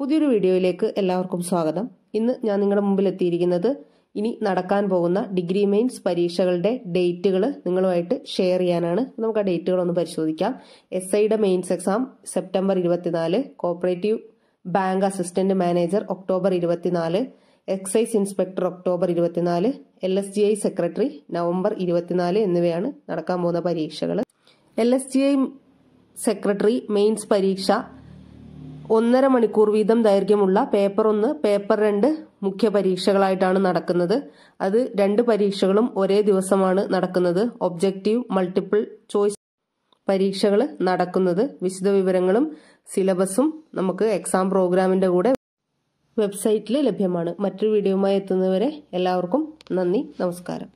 പുതിയൊരു വീഡിയോയിലേക്ക് എല്ലാവർക്കും സ്വാഗതം ഇന്ന് ഞാൻ നിങ്ങളുടെ മുമ്പിൽ എത്തിയിരിക്കുന്നത് ഇനി നടക്കാൻ പോകുന്ന ഡിഗ്രി മെയിൻസ് പരീക്ഷകളുടെ ഡേറ്റുകൾ നിങ്ങളുമായിട്ട് ഷെയർ ചെയ്യാനാണ് നമുക്ക് ആ ഒന്ന് പരിശോധിക്കാം എസ് ഐയുടെ മെയിൻസ് എക്സാം സെപ്റ്റംബർ ഇരുപത്തിനാല് cooperative bank assistant manager October ഇരുപത്തിനാല് എക്സൈസ് ഇൻസ്പെക്ടർ ഒക്ടോബർ ഇരുപത്തിനാല് L S G I secretary November ഇരുപത്തിനാല് എന്നിവയാണ് നടക്കാൻ പോകുന്ന പരീക്ഷകൾ L S G I secretary mains പരീക്ഷ ഒന്നര മണിക്കൂർ വീതം ദൈർഘ്യമുള്ള പേപ്പർ ഒന്ന് പേപ്പർ രണ്ട് മുഖ്യ പരീക്ഷകളായിട്ടാണ് നടക്കുന്നത് അത് രണ്ട് പരീക്ഷകളും ഒരേ ദിവസമാണ് നടക്കുന്നത് ഒബ്ജക്റ്റീവ് മൾട്ടിപ്പിൾ ചോയ്സ് പരീക്ഷകൾ നടക്കുന്നത് വിശദ വിവരങ്ങളും സിലബസും നമുക്ക് എക്സാം പ്രോഗ്രാമിന്റെ കൂടെ വെബ്സൈറ്റിൽ ലഭ്യമാണ് മറ്റൊരു വീഡിയോയുമായി എത്തുന്നവരെ എല്ലാവർക്കും നന്ദി നമസ്കാരം